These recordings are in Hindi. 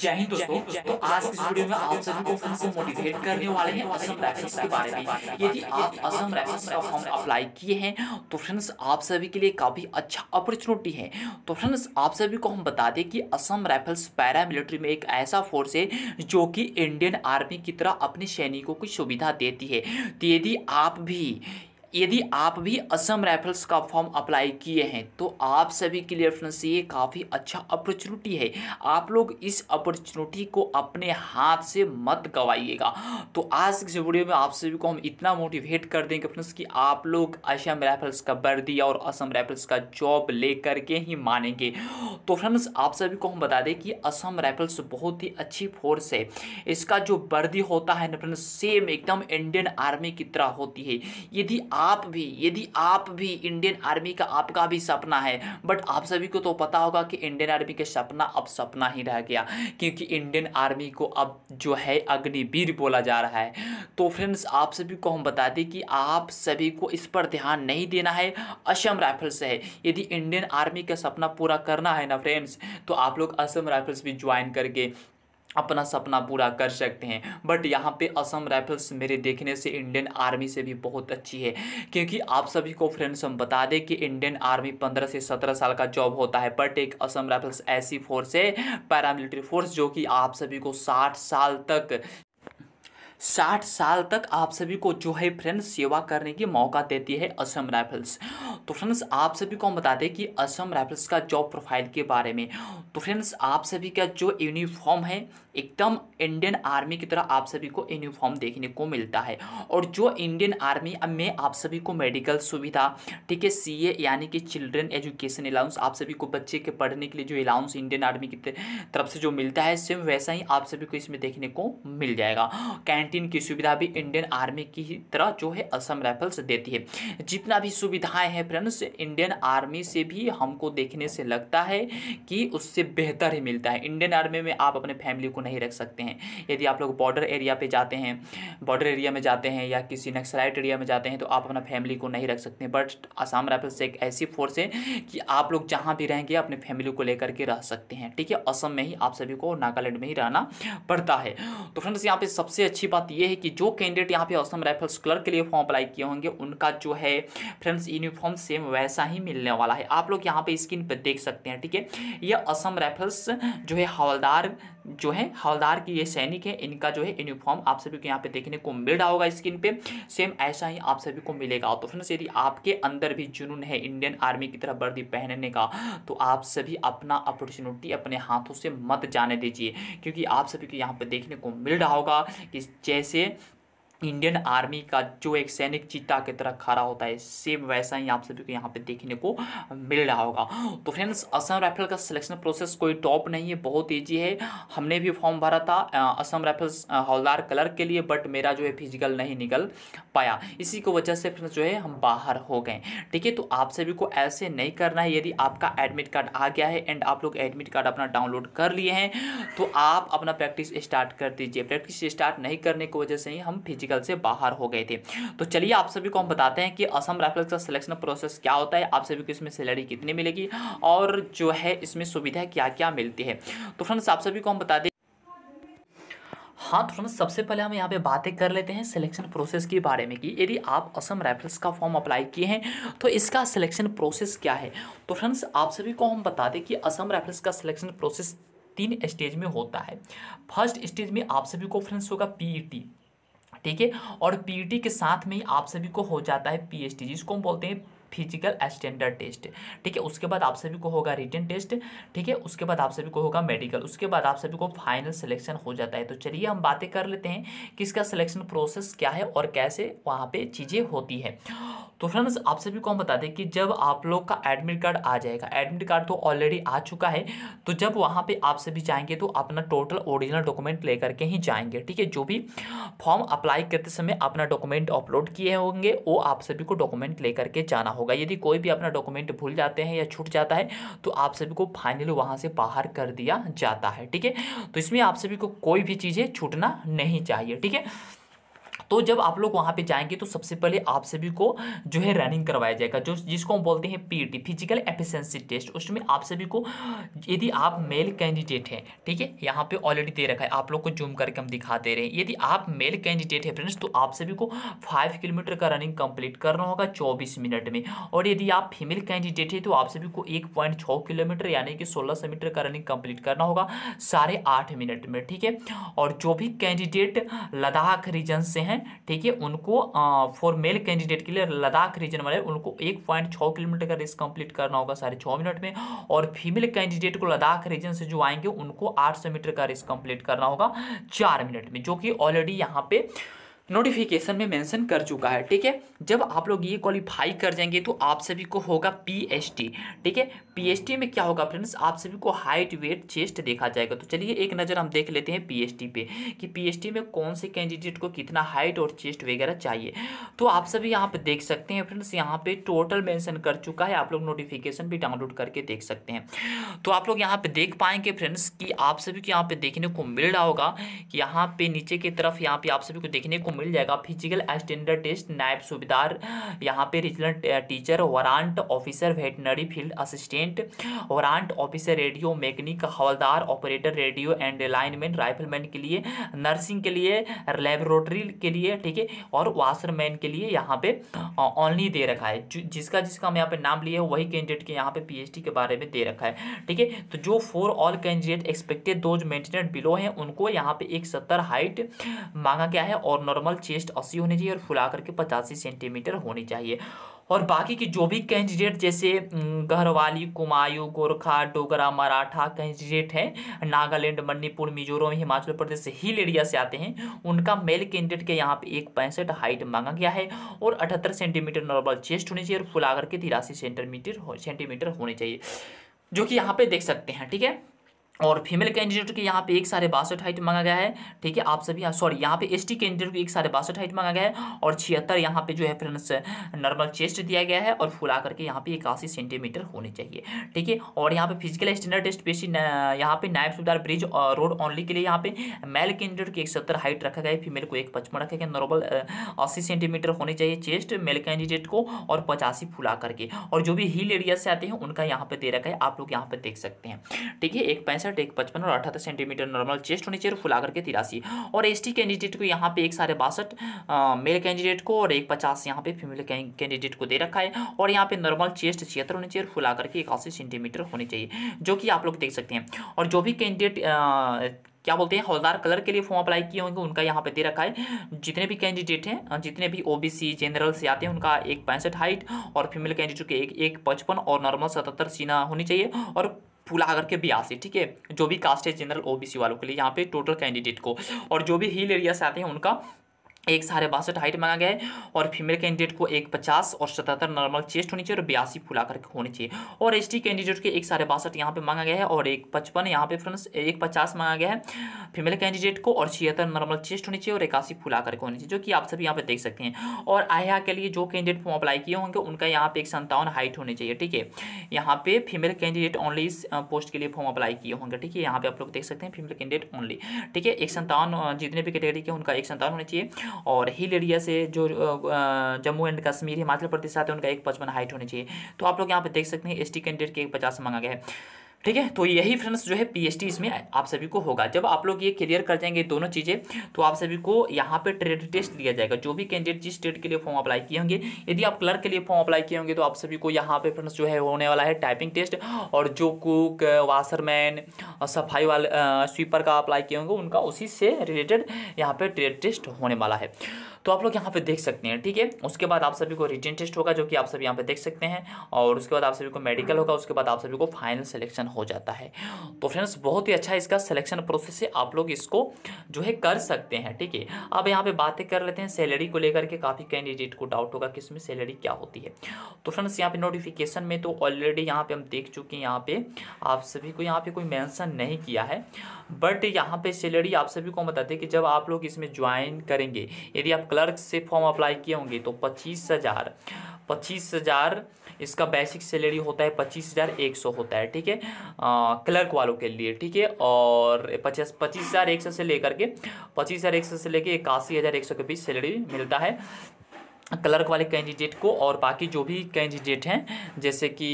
जय हिंद दोस्तों तो आज इस वीडियो में आप सभी को फिर से मोटिवेट करने वाले हैं असम राइफल्स के बारे में यदि आप असम राइफल्स का फॉर्म अप्लाई किए हैं तो फ्रेंड्स आप सभी के लिए काफ़ी अच्छा अपॉर्चुनिटी है तो फ्रेंड्स आप सभी को हम बता दें कि असम राइफल्स पैरा मिलिट्री में एक ऐसा फोर्स है जो कि इंडियन आर्मी की तरह अपने सैनिकों को सुविधा देती है तो यदि आप भी यदि आप भी असम राइफल्स का फॉर्म अप्लाई किए हैं तो आप सभी के लिए फ्रेंड्स ये काफ़ी अच्छा अपॉर्चुनिटी है आप लोग इस अपॉर्चुनिटी को अपने हाथ से मत गवाइएगा तो आज के वीडियो में आप सभी को हम इतना मोटिवेट कर देंगे फ्रेंड्स कि आप लोग असम राइफल्स का वर्दी और असम राइफल्स का जॉब ले करके ही मानेंगे तो फ्रेंड्स आप सभी को हम बता दें कि असम राइफल्स बहुत ही अच्छी फोर्स है इसका जो वर्दी होता है ना फ्रेंड्स सेम एकदम इंडियन आर्मी की तरह होती है यदि आप भी यदि आप भी इंडियन आर्मी का आपका भी सपना है बट आप सभी को तो पता होगा कि इंडियन आर्मी का सपना अब सपना ही रह गया क्योंकि इंडियन आर्मी को अब जो है अग्निवीर बोला जा रहा है तो फ्रेंड्स आप सभी को हम बता दें कि आप सभी को इस पर ध्यान नहीं देना है असम राइफल्स है यदि इंडियन आर्मी का सपना पूरा करना है ना फ्रेंड्स तो आप लोग असम राइफल्स भी ज्वाइन करके अपना सपना पूरा कर सकते हैं बट यहाँ पे असम राइफल्स मेरे देखने से इंडियन आर्मी से भी बहुत अच्छी है क्योंकि आप सभी को फ्रेंड्स हम बता दें कि इंडियन आर्मी पंद्रह से सत्रह साल का जॉब होता है बट एक असम राइफल्स ऐसी फोर्स है पैरामिलिट्री फोर्स जो कि आप सभी को साठ साल तक साठ साल तक आप सभी को जो है फ्रेंड्स सेवा करने की मौका देती है असम राइफल्स तो फ्रेंड्स आप सभी को हम बता दें कि असम राइफल्स का जॉब प्रोफाइल के बारे में तो फ्रेंड्स आप सभी का जो यूनिफॉर्म है एकदम इंडियन आर्मी की तरह आप सभी को यूनिफॉर्म देखने को मिलता है और जो इंडियन आर्मी में आप सभी को मेडिकल सुविधा ठीक है सी यानी कि चिल्ड्रेन एजुकेशन अलाउंस आप सभी को बच्चे के पढ़ने के लिए जो अलाउंस इंडियन आर्मी की तरफ से जो मिलता है सेम वैसा ही आप सभी को इसमें देखने को मिल जाएगा कैंड नाइनटीन की सुविधा भी इंडियन आर्मी की ही तरह जो है असम राइफल्स देती है जितना भी सुविधाएं हैं फ्रेंड्स इंडियन आर्मी से भी हमको देखने से लगता है कि उससे बेहतर ही मिलता है इंडियन आर्मी में आप अपने फैमिली को नहीं रख सकते हैं यदि आप लोग बॉर्डर एरिया पर जाते हैं बॉर्डर एरिया में जाते हैं या किसी नक्सलाइट एरिया में जाते हैं तो आप अपना फैमिली को नहीं रख सकते बट आसाम राइफल्स एक ऐसी फोर्स है कि आप लोग जहाँ भी रहेंगे अपने फैमिली को लेकर के रह सकते हैं ठीक है असम में ही आप सभी को नागालैंड में ही रहना पड़ता है तो फ्रेंड्स यहाँ पर सबसे अच्छी बात यह है कि जो कैंडिडेट यहाँ पे असम राइफल्स क्लर्क के लिए फॉर्म अप्लाई किए होंगे उनका जो है फ्रेंड्स यूनिफॉर्म सेम वैसा ही मिलने वाला है आप लोग यहाँ पर स्क्रीन पर देख सकते हैं ठीक है यह असम राइफल्स जो है हवलदार जो है हवलदार की ये सैनिक है इनका जो है यूनिफॉर्म आप सभी को यहाँ पे देखने को मिल रहा होगा स्क्रीन पे सेम ऐसा ही आप सभी को मिलेगा तो फ्रेंड्स यदि आपके अंदर भी जुनून है इंडियन आर्मी की तरह वर्दी पहनने का तो आप सभी अपना अपॉर्चुनिटी अपने हाथों से मत जाने दीजिए क्योंकि आप सभी को यहाँ पर देखने को मिल रहा होगा कि जैसे इंडियन आर्मी का जो एक सैनिक चीता की तरह खड़ा होता है सेम वैसा ही आप सभी को यहाँ पे देखने को मिल रहा होगा तो फ्रेंड्स असम राइफल का सिलेक्शन प्रोसेस कोई टॉप नहीं है बहुत ईजी है हमने भी फॉर्म भरा था असम राइफल्स हौलदार कलर के लिए बट मेरा जो है फिजिकल नहीं निकल पाया इसी की वजह से फ्रेंड्स जो है हम बाहर हो गए ठीक है तो आप सभी को ऐसे नहीं करना है यदि आपका एडमिट कार्ड आ गया है एंड आप लोग एडमिट कार्ड अपना डाउनलोड कर लिए हैं तो आप अपना प्रैक्टिस स्टार्ट कर दीजिए प्रैक्टिस स्टार्ट नहीं करने की वजह से ही हम फिजिकल फिजिकल से बाहर हो गए थे तो चलिए आप सभी को हम बताते हैं कि असम राइफल्स का सिलेक्शन प्रोसेस क्या होता है आप सभी को इसमें सैलरी कितनी मिलेगी और जो है इसमें सुविधा क्या क्या मिलती है तो फ्रेंड्स आप सभी को हम बता दें हाँ तो फ्रेंड्स सबसे पहले हम यहाँ पे बातें कर लेते हैं सिलेक्शन प्रोसेस के बारे में कि यदि आप असम राइफल्स का फॉर्म अप्लाई किए हैं तो इसका सिलेक्शन प्रोसेस क्या है तो फ्रेंड्स आप सभी को हम बता दें कि असम राइफल्स का सिलेक्शन प्रोसेस तीन स्टेज में होता है फर्स्ट स्टेज में आप सभी को फ्रेंड्स होगा पीईटी ठीक है और पीटी e के साथ में ही आप सभी को हो जाता है पीएचटी जिसको हम बोलते हैं फिजिकल स्टैंडर्ड टेस्ट ठीक है उसके बाद आप सभी को होगा रिटर्न टेस्ट ठीक है उसके बाद आप सभी को होगा मेडिकल उसके बाद आप सभी को फाइनल सिलेक्शन हो जाता है तो चलिए हम बातें कर लेते हैं कि इसका सिलेक्शन प्रोसेस क्या है और कैसे वहाँ पे चीज़ें होती है तो फ्रेंड्स आप सभी को हम बता दें कि जब आप लोग का एडमिट कार्ड आ जाएगा एडमिट कार्ड तो ऑलरेडी आ चुका है तो जब वहाँ पे आप सभी जाएंगे तो अपना टोटल ओरिजिनल डॉक्यूमेंट लेकर के ही जाएंगे ठीक है जो भी फॉर्म अप्लाई करते समय अपना डॉक्यूमेंट अपलोड किए होंगे वो आप सभी को डॉक्यूमेंट लेकर के जाना होगा यदि कोई भी अपना डॉक्यूमेंट भूल जाते हैं या छूट जाता है तो आप सभी को फाइनली वहाँ से बाहर कर दिया जाता है ठीक है तो इसमें आप सभी को कोई भी चीज़ें छूटना नहीं चाहिए ठीक है तो जब आप लोग वहाँ पे जाएंगे तो सबसे पहले आप सभी को जो है रनिंग करवाया जाएगा जो जिसको हम बोलते हैं पीटी फिजिकल एफिशिएंसी टेस्ट उसमें आप सभी को यदि आप मेल कैंडिडेट हैं ठीक है यहाँ पे ऑलरेडी दे रखा है आप लोग को जूम करके हम दिखा दे रहे हैं यदि आप मेल कैंडिडेट है फ्रेंड्स तो आप सभी को फाइव किलोमीटर का रनिंग कंप्लीट करना होगा चौबीस मिनट में और यदि आप फीमेल कैंडिडेट है तो आप सभी को एक पॉइंट छः किलोमीटर यानी कि सोलह सौ मीटर का रनिंग कंप्लीट करना होगा साढ़े आठ मिनट में ठीक है और जो भी कैंडिडेट लद्दाख रीजन से हैं हैं ठीक है उनको फॉर मेल कैंडिडेट के लिए लद्दाख रीजन वाले उनको एक पॉइंट छः किलोमीटर का रेस कंप्लीट करना होगा साढ़े छः मिनट में और फीमेल कैंडिडेट को लद्दाख रीजन से जो आएंगे उनको आठ सौ मीटर का रेस कंप्लीट करना होगा चार मिनट में जो कि ऑलरेडी यहाँ पे नोटिफिकेशन में मेंशन कर चुका है ठीक है जब आप लोग ये क्वालिफाई कर जाएंगे तो आप सभी को होगा पीएचडी ठीक है पी में क्या होगा फ्रेंड्स आप सभी को हाइट वेट चेस्ट देखा जाएगा तो चलिए एक नज़र हम देख लेते हैं पी पे कि पी में कौन से कैंडिडेट को कितना हाइट और चेस्ट वगैरह चाहिए तो आप सभी यहाँ पे देख सकते हैं फ्रेंड्स यहाँ पे टोटल मेंशन कर चुका है आप लोग नोटिफिकेशन भी डाउनलोड करके देख सकते हैं तो आप लोग यहाँ पर देख पाएंगे फ्रेंड्स कि आप सभी को यहाँ पर देखने को मिल रहा होगा कि यहाँ पर नीचे की तरफ यहाँ पर आप सभी को देखने को मिल जाएगा फिजिकल स्टैंडर्ड टेस्ट नायब सुबेदार यहाँ पे regional teacher warrant officer veterinary field assistant regiment warrant officer radio mechanic हवलदार operator radio and lineman rifleman के लिए नर्सिंग के लिए लेबोरेटरी के लिए ठीक है और वाशरमैन के लिए यहाँ पे ओनली दे रखा है जिसका जिसका हम यहाँ पे नाम लिया है वही कैंडिडेट के यहाँ पे पीएचडी के बारे में दे रखा है ठीक है तो जो फोर ऑल कैंडिडेट एक्सपेक्टेड दो मेंटेनेड बिलो हैं उनको यहाँ पे एक सत्तर हाइट मांगा गया है और नॉर्मल चेस्ट अस्सी होनी चाहिए और फुला करके पचासी सेंटीमीटर होनी चाहिए और बाकी के जो भी कैंडिडेट जैसे गहरवाली कुमायूं गोरखा डोगरा मराठा कैंडिडेट हैं नागालैंड मणिपुर मिजोरम हिमाचल प्रदेश हिल एरिया से आते हैं उनका मेल कैंडिडेट के यहाँ पे एक पैंसठ हाइट मांगा गया है और अठहत्तर सेंटीमीटर नॉर्मल चेस्ट होनी चाहिए और फुलागर के तिरासी सेंटीमीटर सेंटीमीटर होने चाहिए जो कि यहाँ पे देख सकते हैं ठीक है और फीमेल कैंडिडेट के यहाँ पे एक सारे बासठ हाइट मांगा गया है ठीक है आप सभी सॉरी हाँ, यहाँ पे एसटी कैंडिडेट को एक सारे बासठ हाइट मांगा गया है और छिहत्तर यहाँ पे जो है फ्रेंड्स नॉर्मल चेस्ट दिया गया है और फुला करके यहाँ पे इक्यासी सेंटीमीटर होने चाहिए ठीक है और यहाँ पे फिजिकल स्टैंडर्ड टेस्ट पेशी यहाँ पे नायब सुधार ब्रिज और रोड ऑनली के लिए यहाँ पे मेल कैंडिडेट की एक सत्तर हाइट रखा गया है फीमेल को एक पचपन रखा गया नॉर्मल अस्सी सेंटीमीटर होने चाहिए चेस्ट मेल कैंडिडेट को और पचासी फुला करके और जो भी हिल एरिया से आते हैं उनका यहाँ पे दे रखा है आप लोग यहाँ पे देख सकते हैं ठीक है एक पैंसठ पैंसठ एक पचपन और अठहत्तर सेंटीमीटर नॉर्मल चेस्ट होनी चाहिए फुल आकर के तिरासी और एस कैंडिडेट को यहाँ पे एक सारे बासठ मेल कैंडिडेट को और एक पचास यहाँ पे फीमेल कैंडिडेट को दे रखा है और यहाँ पे नॉर्मल चेस्ट छिहत्तर होनी चाहिए फुल आकर के इक्यासी सेंटीमीटर होनी चाहिए जो कि आप लोग देख सकते हैं और जो भी कैंडिडेट क्या बोलते हैं हौलदार कलर के लिए फॉर्म अप्लाई किए होंगे उनका यहाँ पे दे रखा है जितने भी कैंडिडेट हैं जितने भी ओबीसी जनरल से आते हैं उनका एक पैंसठ हाइट और फीमेल कैंडिडेट के एक एक पचपन और नॉर्मल सतहत्तर सीना होनी चाहिए और फूलागर के बयासी ठीक है जो भी कास्ट है जनरल ओबीसी वालों के लिए यहाँ पे टोटल कैंडिडेट को और जो भी हिल एरिया से आते हैं उनका एक साढ़े बासठ हाइट मांगा गया है और फीमेल कैंडिडेट को एक पचास और सतहत्तर नॉर्मल चेस्ट होनी चाहिए और बयासी फुला करके होनी चाहिए और एसटी कैंडिडेट के एक साढ़े बासठ यहाँ पे मांगा गया है और एक पचपन यहाँ पे फ्रेंड्स एक पचास मांगा गया है फीमेल कैंडिडेट को और छिहत्तर नॉर्मल चेस्ट होनी चाहिए और इक्यासी फुला करके होनी चाहिए जो कि आप सभी यहाँ पर देख सकते हैं और आया के लिए जो कैंडिडेट फॉर्म अप्लाई किए होंगे उनका यहाँ पे एक संतावन हाइट होनी चाहिए ठीक है यहाँ पे फीमेल कैंडिडेट ओनली इस पोस्ट के लिए फॉर्म अप्लाई किए होंगे ठीक है यहाँ पे आप लोग देख सकते हैं फीमेल कैंडिडेट ओनली ठीक है एक संतावन जितने भी कैटेगरी के उनका एक संतावन चाहिए और हिल एरिया से जो जम्मू एंड कश्मीर हिमाचल प्रदेश आते हैं उनका एक पचपन हाइट होनी चाहिए तो आप लोग यहाँ पर देख सकते हैं एस टी कैंडिडेट के एक पचास मांगा गया है ठीक है तो यही फ्रेंड्स जो है पीएचडी इसमें आप सभी को होगा जब आप लोग ये क्लियर कर जाएंगे दोनों चीज़ें तो आप सभी को यहाँ पे ट्रेड टेस्ट दिया जाएगा जो भी कैंडिडेट जिस ट्रेड के लिए फॉर्म अप्लाई किए होंगे यदि आप क्लर्क के लिए फॉर्म अप्लाई किए होंगे तो आप सभी को यहाँ पे फ्रेंड्स जो है होने वाला है टाइपिंग टेस्ट और जो कुक वाशरमैन सफाई वाले स्वीपर का अप्लाई किए होंगे उनका उसी से रिलेटेड यहाँ पर ट्रेड टेस्ट होने वाला है तो आप लोग यहाँ पे देख सकते हैं ठीक है उसके बाद आप सभी को रिटर्न टेस्ट होगा जो कि आप सभी यहाँ पे देख सकते हैं और उसके बाद आप सभी को मेडिकल होगा उसके बाद आप सभी को फाइनल सिलेक्शन हो जाता है तो फ्रेंड्स बहुत ही अच्छा इसका सिलेक्शन प्रोसेस है आप लोग इसको जो है कर सकते हैं ठीक है अब यहाँ पर बातें कर लेते हैं सैलरी को लेकर के काफ़ी कैंडिडेट को डाउट होगा कि इसमें सैलरी क्या होती है तो फ्रेंड्स यहाँ पर नोटिफिकेशन में तो ऑलरेडी यहाँ पर हम देख चुके हैं यहाँ पर आप सभी को यहाँ पर कोई मैंसन नहीं किया है बट यहाँ पर सैलरी आप सभी को हम बताते हैं कि जब आप लोग इसमें ज्वाइन करेंगे यदि आप क्लर्क से फॉर्म अप्लाई किए होंगे तो पच्चीस हज़ार पच्चीस हज़ार इसका बेसिक सैलरी होता है पच्चीस हज़ार एक सौ होता है ठीक है क्लर्क वालों के लिए ठीक है और पचास पच्चीस हज़ार एक सौ से लेकर के पच्चीस हज़ार एक सौ से लेकर इक्यासी हज़ार एक सौ के बीच सैलरी मिलता है क्लर्क वाले कैंडिडेट को और बाकी जो भी कैंडिडेट हैं जैसे कि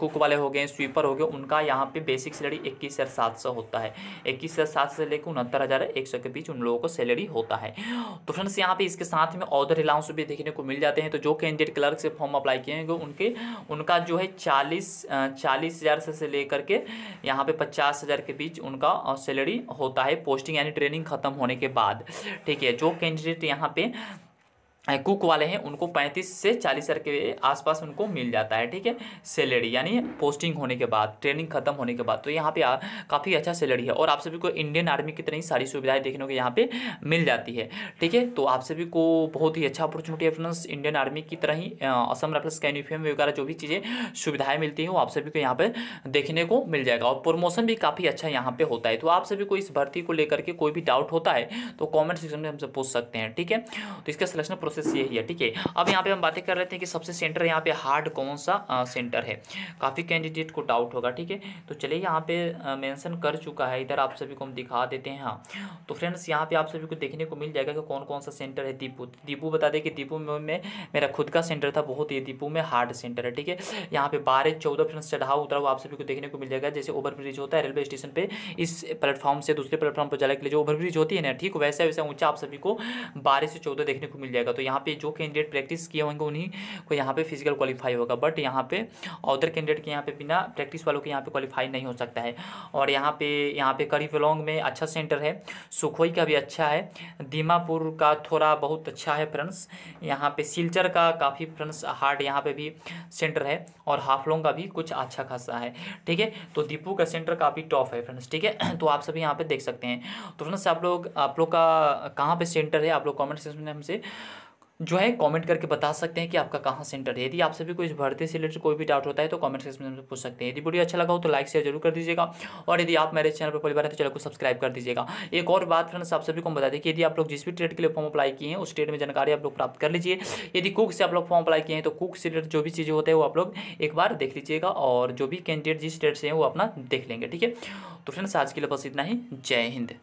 कुक वाले हो गए स्वीपर हो गए उनका यहाँ पे बेसिक सैलरी इक्कीस हज़ार सात सौ होता है इक्कीस हज़ार सात से लेकर उनहत्तर हज़ार एक सौ के बीच उन लोगों को सैलरी होता है तो फ्रेंड्स यहाँ पे इसके साथ में ऑर्डर अलाउंस भी देखने को मिल जाते हैं तो जो कैंडिडेट क्लर्क से फॉर्म अप्लाई किए हैं उनके उनका जो है चालीस चालीस हज़ार से लेकर के यहाँ पर पचास हज़ार के बीच उनका सैलरी होता है पोस्टिंग यानी ट्रेनिंग खत्म होने के बाद ठीक है जो कैंडिडेट यहाँ पर कुक वाले हैं उनको 35 से 40 हज़ार के आसपास उनको मिल जाता है ठीक है सैलरी यानी पोस्टिंग होने के बाद ट्रेनिंग खत्म होने के बाद तो यहाँ पे काफ़ी अच्छा सैलरी है और आप सभी को इंडियन आर्मी की तरह ही सारी सुविधाएं देखने को यहाँ पे मिल जाती है ठीक है तो आप सभी को बहुत ही अच्छा अपॉर्चुनिटी है फ्रेंड्स इंडियन आर्मी की तरह ही असम राइफल्स का यूनिफॉर्म वगैरह जो भी चीज़ें सुविधाएँ मिलती हैं वो आप सभी को यहाँ पर देखने को मिल जाएगा और प्रमोशन भी काफ़ी अच्छा यहाँ पर होता है तो आप सभी को इस भर्ती को लेकर के कोई भी डाउट होता है तो कॉमेंट सेक्शन में हमसे पूछ सकते हैं ठीक है तो इसका सिलेक्शन प्रोसेस ये ही है ठीक है अब यहाँ पे हम बातें कर लेते हैं कि सबसे सेंटर यहाँ पे हार्ड कौन सा आ, सेंटर है काफ़ी कैंडिडेट को डाउट होगा ठीक है तो चलिए यहाँ पे मेंशन कर चुका है इधर आप सभी को हम दिखा देते हैं हाँ तो फ्रेंड्स यहाँ पे आप सभी को देखने को मिल जाएगा कि कौन कौन सा सेंटर है दीपू दीपू बता दें कि दीपू में, में मेरा खुद का सेंटर था बहुत ही दीपू में हार्ड सेंटर है ठीक है यहाँ पे बारह चौदह फ्रेंड्स चढ़ाव उतरा आप सभी को देखने को मिल जाएगा जैसे ओवरब्रिज होता है रेलवे स्टेशन पर इस प्लेटफॉर्म से दूसरे प्लेटफॉर्म पर जाने के लिए जो ओवरब्रिज होती है ना ठीक वैसे वैसे ऊँचा आप सभी को बारह से चौदह देखने को मिल जाएगा तो तो यहाँ पे जो कैंडिडेट प्रैक्टिस किए होंगे उन्हीं को यहाँ पे फिजिकल क्वालिफाई होगा बट यहाँ पे अदर कैंडिडेट के यहाँ पे बिना प्रैक्टिस वालों के यहाँ पे क्वालिफाई नहीं हो सकता है और यहाँ पे यहाँ पे करीब लॉन्ग में अच्छा सेंटर है सुखोई का भी अच्छा है दीमापुर का थोड़ा बहुत अच्छा है फ्रेंड्स यहाँ पे सिलचर का काफ़ी फ्रेंड्स हार्ड यहाँ पर भी सेंटर है और हाफलोंग का भी कुछ अच्छा खासा है ठीक है तो दीपू का सेंटर काफ़ी टॉप है फ्रेंड्स ठीक है तो आप सभी यहाँ पर देख सकते हैं तो फ्रेंड्स आप लोग आप लोग का कहाँ पर सेंटर है आप लोग कॉमेंट सेक्शन में हमसे जो है कमेंट करके बता सकते हैं कि आपका कहाँ सेंटर है यदि आप सभी को इस भर्ती से रिलेटेड कोई भी डाउट होता है तो कमेंट सेक्शन में पूछ सकते हैं यदि वीडियो अच्छा लगा हो तो लाइक शेयर जरूर कर दीजिएगा और यदि आप मेरे चैनल पर पहली बार है तो चैनल को सब्सक्राइब कर दीजिएगा एक और बात फ्रेंड्स आप सभी को बता दें कि यदि आप लोग जिस भी ट्रेड के लिए फॉर्म अप्लाई किए हैं उस ट्रेड में जानकारी आप लोग प्राप्त कर लीजिए यदि कुक से आप लोग फॉर्म अप्लाई किए हैं तो कुक से रिलेटेड जो भी चीज़ें होते हैं वो आप लोग एक बार देख लीजिएगा और जो भी कैंडिडेट जिस ट्रेड से हैं वो अपना देख लेंगे ठीक है तो फ्रेंड्स आज के लिए बस इतना ही जय हिंद